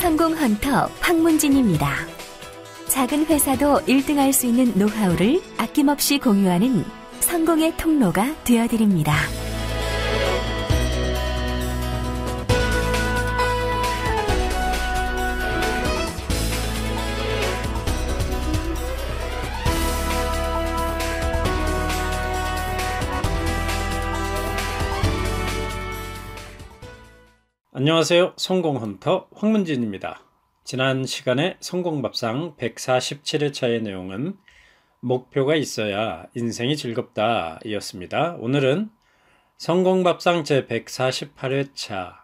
성공 헌터 황문진입니다. 작은 회사도 1등할 수 있는 노하우를 아낌없이 공유하는 성공의 통로가 되어드립니다. 안녕하세요. 성공헌터 황문진입니다. 지난 시간에 성공밥상 147회차의 내용은 목표가 있어야 인생이 즐겁다 이었습니다. 오늘은 성공밥상 제148회차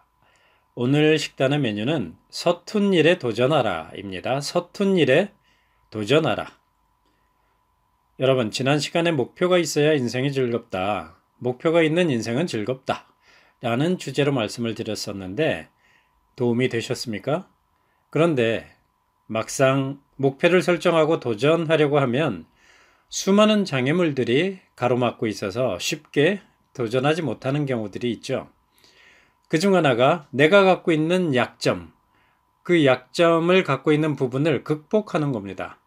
오늘 식단의 메뉴는 서툰 일에 도전하라 입니다. 서툰 일에 도전하라. 여러분, 지난 시간에 목표가 있어야 인생이 즐겁다. 목표가 있는 인생은 즐겁다. 라는 주제로 말씀을 드렸었는데 도움이 되셨습니까? 그런데 막상 목표를 설정하고 도전하려고 하면 수많은 장애물들이 가로막고 있어서 쉽게 도전하지 못하는 경우들이 있죠. 그 중 하나가 내가 갖고 있는 약점, 그 약점을 갖고 있는 부분을 극복하는 겁니다.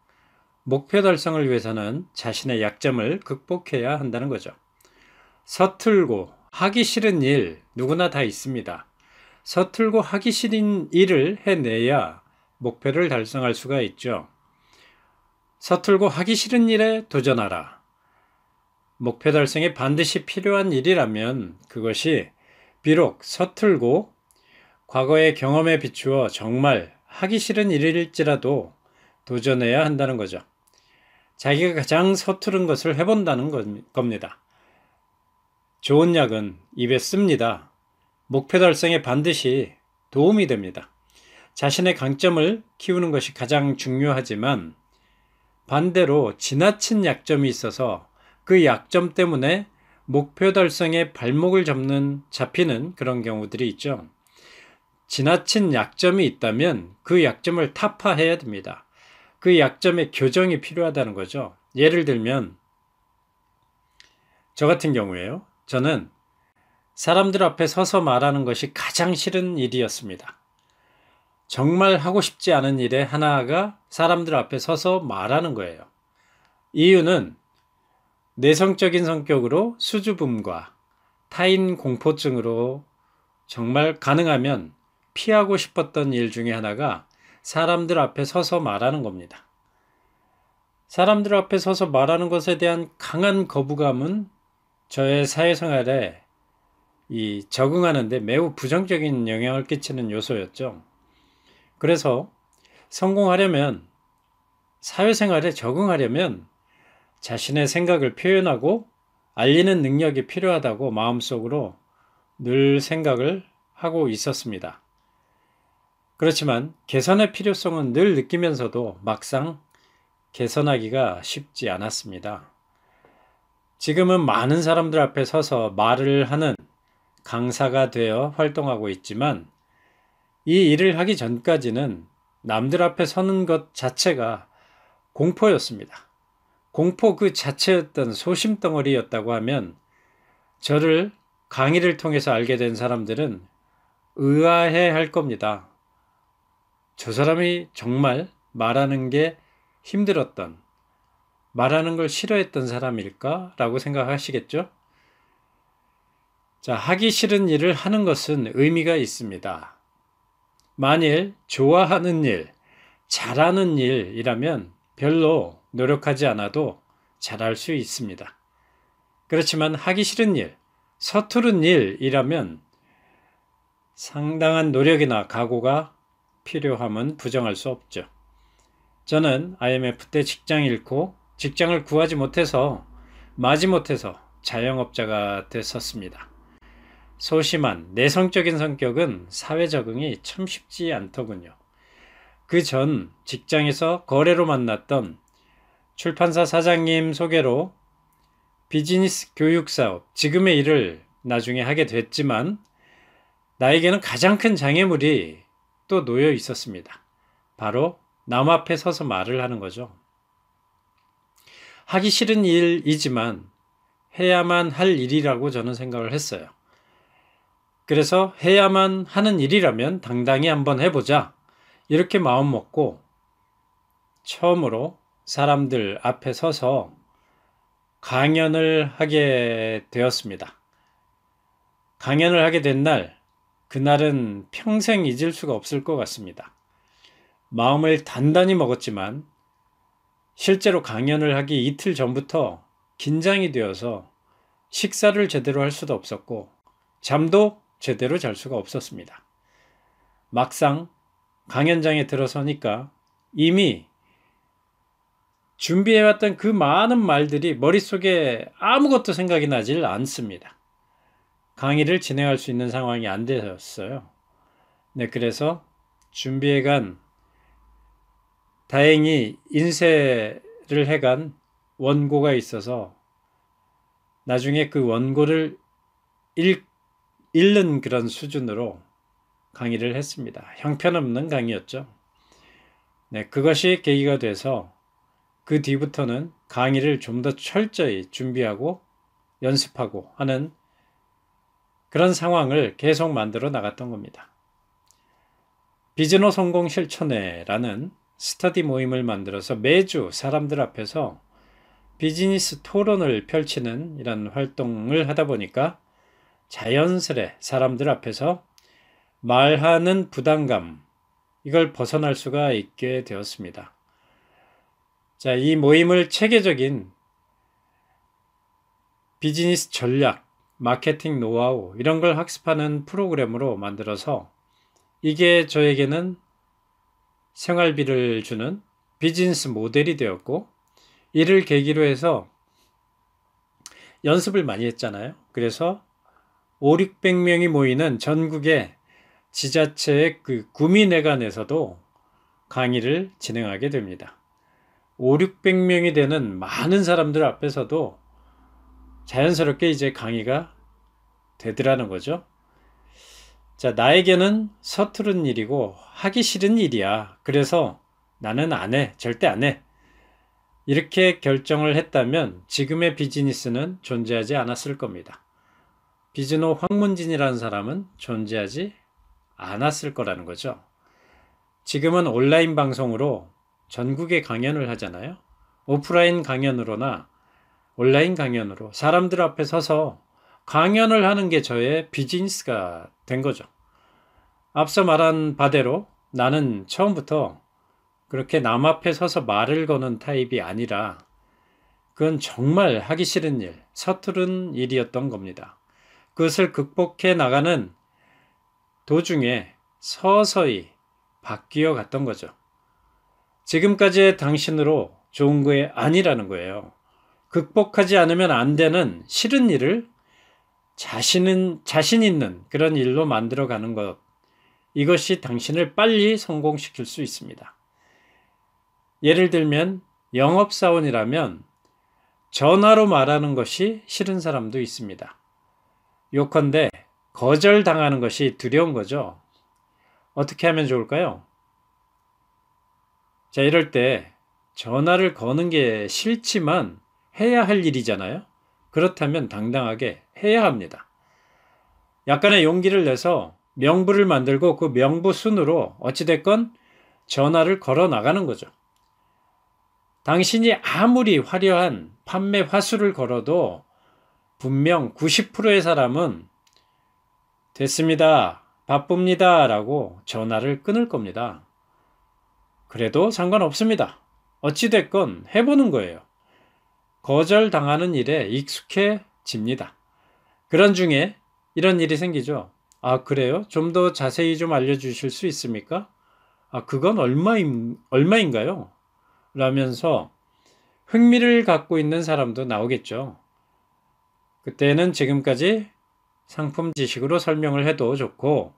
목표 달성을 위해서는 자신의 약점을 극복해야 한다는 거죠. 서툴고 하기 싫은 일 누구나 다 있습니다. 서툴고 하기 싫은 일을 해내야 목표를 달성할 수가 있죠. 서툴고 하기 싫은 일에 도전하라. 목표 달성에 반드시 필요한 일이라면 그것이 비록 서툴고 과거의 경험에 비추어 정말 하기 싫은 일일지라도 도전해야 한다는 거죠. 자기가 가장 서투른 것을 해본다는 겁니다. 좋은 약은 입에 씁니다. 목표 달성에 반드시 도움이 됩니다. 자신의 강점을 키우는 것이 가장 중요하지만 반대로 지나친 약점이 있어서 그 약점 때문에 목표 달성에 발목을 잡는 잡히는 그런 경우들이 있죠. 지나친 약점이 있다면 그 약점을 타파해야 됩니다. 그 약점의 교정이 필요하다는 거죠. 예를 들면 저 같은 경우에요. 저는 사람들 앞에 서서 말하는 것이 가장 싫은 일이었습니다. 정말 하고 싶지 않은 일의 하나가 사람들 앞에 서서 말하는 거예요. 이유는 내성적인 성격으로 수줍음과 타인 공포증으로 정말 가능하면 피하고 싶었던 일 중에 하나가 사람들 앞에 서서 말하는 겁니다. 사람들 앞에 서서 말하는 것에 대한 강한 거부감은 저의 사회생활에 이 적응하는데 매우 부정적인 영향을 끼치는 요소였죠. 그래서 성공하려면 사회생활에 적응하려면 자신의 생각을 표현하고 알리는 능력이 필요하다고 마음속으로 늘 생각을 하고 있었습니다. 그렇지만 개선의 필요성은 늘 느끼면서도 막상 개선하기가 쉽지 않았습니다. 지금은 많은 사람들 앞에 서서 말을 하는 강사가 되어 활동하고 있지만 이 일을 하기 전까지는 남들 앞에 서는 것 자체가 공포였습니다. 공포 그 자체였던 소심덩어리였다고 하면 저를 강의를 통해서 알게 된 사람들은 의아해 할 겁니다. 저 사람이 정말 말하는 게 힘들었던 말하는 걸 싫어했던 사람일까? 라고 생각하시겠죠? 자, 하기 싫은 일을 하는 것은 의미가 있습니다. 만일 좋아하는 일, 잘하는 일이라면 별로 노력하지 않아도 잘할 수 있습니다. 그렇지만 하기 싫은 일, 서투른 일이라면 상당한 노력이나 각오가 필요함은 부정할 수 없죠. 저는 IMF 때 직장 잃고 직장을 구하지 못해서 마지못해서 자영업자가 됐었습니다. 소심한 내성적인 성격은 사회 적응이 참 쉽지 않더군요. 그 전 직장에서 거래로 만났던 출판사 사장님 소개로 비즈니스 교육 사업, 지금의 일을 나중에 하게 됐지만 나에게는 가장 큰 장애물이 또 놓여 있었습니다. 바로 남 앞에 서서 말을 하는 거죠. 하기 싫은 일이지만 해야만 할 일이라고 저는 생각을 했어요. 그래서 해야만 하는 일이라면 당당히 한번 해보자. 이렇게 마음 먹고 처음으로 사람들 앞에 서서 강연을 하게 되었습니다. 강연을 하게 된 날, 그날은 평생 잊을 수가 없을 것 같습니다. 마음을 단단히 먹었지만 실제로 강연을 하기 이틀 전부터 긴장이 되어서 식사를 제대로 할 수도 없었고 잠도 제대로 잘 수가 없었습니다. 막상 강연장에 들어서니까 이미 준비해왔던 그 많은 말들이 머릿속에 아무것도 생각이 나질 않습니다. 강의를 진행할 수 있는 상황이 안 되었어요. 네, 그래서 준비해간 다행히 인쇄를 해간 원고가 있어서 나중에 그 원고를 읽, 읽는 그런 수준으로 강의를 했습니다. 형편없는 강의였죠. 네, 그것이 계기가 돼서 그 뒤부터는 강의를 좀 더 철저히 준비하고 연습하고 하는 그런 상황을 계속 만들어 나갔던 겁니다. 비즈노 성공 실천회라는 스터디 모임을 만들어서 매주 사람들 앞에서 비즈니스 토론을 펼치는 이런 활동을 하다 보니까 자연스레 사람들 앞에서 말하는 부담감, 이걸 벗어날 수가 있게 되었습니다. 자, 이 모임을 체계적인 비즈니스 전략, 마케팅 노하우, 이런 걸 학습하는 프로그램으로 만들어서 이게 저에게는 생활비를 주는 비즈니스 모델이 되었고 이를 계기로 해서 연습을 많이 했잖아요. 그래서 5, 600명이 모이는 전국의 지자체의 그 구민회관에서도 강의를 진행하게 됩니다. 5, 600명이 되는 많은 사람들 앞에서도 자연스럽게 이제 강의가 되더라는 거죠. 자, 나에게는 서투른 일이고 하기 싫은 일이야. 그래서 나는 안 해. 절대 안 해. 이렇게 결정을 했다면 지금의 비즈니스는 존재하지 않았을 겁니다. 비즈노 황문진이라는 사람은 존재하지 않았을 거라는 거죠. 지금은 온라인 방송으로 전국에 강연을 하잖아요. 오프라인 강연으로나 온라인 강연으로 사람들 앞에 서서 강연을 하는 게 저의 비즈니스가 된 거죠. 앞서 말한 바대로 나는 처음부터 그렇게 남 앞에 서서 말을 거는 타입이 아니라 그건 정말 하기 싫은 일, 서투른 일이었던 겁니다. 그것을 극복해 나가는 도중에 서서히 바뀌어 갔던 거죠. 지금까지의 당신으로 좋은 게 아니라는 거예요. 극복하지 않으면 안 되는 싫은 일을 자신은 자신 있는 그런 일로 만들어 가는 것 이것이 당신을 빨리 성공시킬 수 있습니다. 예를 들면 영업사원이라면 전화로 말하는 것이 싫은 사람도 있습니다. 요컨대 거절당하는 것이 두려운 거죠. 어떻게 하면 좋을까요? 자, 이럴 때 전화를 거는 게 싫지만 해야 할 일이잖아요. 그렇다면 당당하게 해야 합니다. 약간의 용기를 내서 명부를 만들고 그 명부 순으로 어찌됐건 전화를 걸어 나가는 거죠. 당신이 아무리 화려한 판매 화수를 걸어도 분명 90%의 사람은 됐습니다. 바쁩니다. 라고 전화를 끊을 겁니다. 그래도 상관없습니다. 어찌됐건 해보는 거예요. 거절당하는 일에 익숙해집니다. 그런 중에 이런 일이 생기죠. 아, 그래요? 좀 더 자세히 좀 알려주실 수 있습니까? 아, 그건 얼마인, 얼마인가요? 라면서 흥미를 갖고 있는 사람도 나오겠죠. 그때는 지금까지 상품 지식으로 설명을 해도 좋고,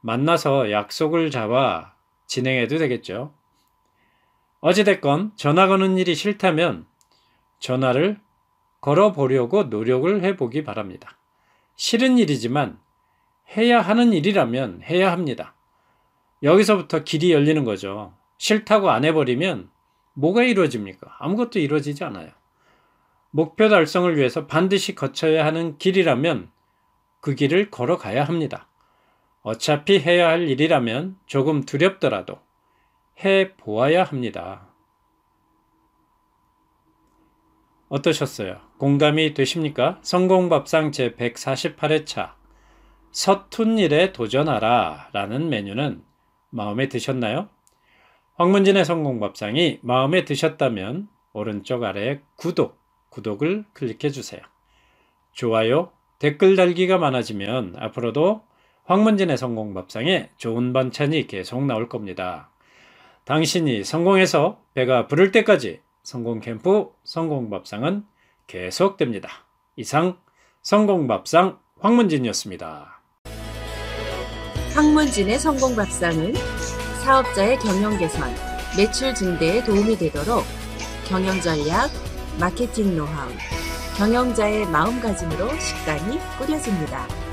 만나서 약속을 잡아 진행해도 되겠죠. 어찌됐건 전화 거는 일이 싫다면 전화를 걸어보려고 노력을 해보기 바랍니다. 싫은 일이지만 해야 하는 일이라면 해야 합니다. 여기서부터 길이 열리는 거죠. 싫다고 안 해버리면 뭐가 이루어집니까? 아무것도 이루어지지 않아요. 목표 달성을 위해서 반드시 거쳐야 하는 길이라면 그 길을 걸어가야 합니다. 어차피 해야 할 일이라면 조금 두렵더라도 해 보아야 합니다. 어떠셨어요? 공감이 되십니까? 성공밥상 제148회차 서툰 일에 도전하라 라는 메뉴는 마음에 드셨나요? 황문진의 성공밥상이 마음에 드셨다면 오른쪽 아래 구독, 구독을 클릭해 주세요. 좋아요, 댓글 달기가 많아지면 앞으로도 황문진의 성공밥상에 좋은 반찬이 계속 나올 겁니다. 당신이 성공해서 배가 부를 때까지 성공 캠프 성공 밥상은 계속됩니다. 이상 성공 밥상 황문진이었습니다. 황문진의 성공 밥상은 사업자의 경영 개선, 매출 증대에 도움이 되도록 경영 전략, 마케팅 노하우, 경영자의 마음가짐으로 식단이 꾸려집니다.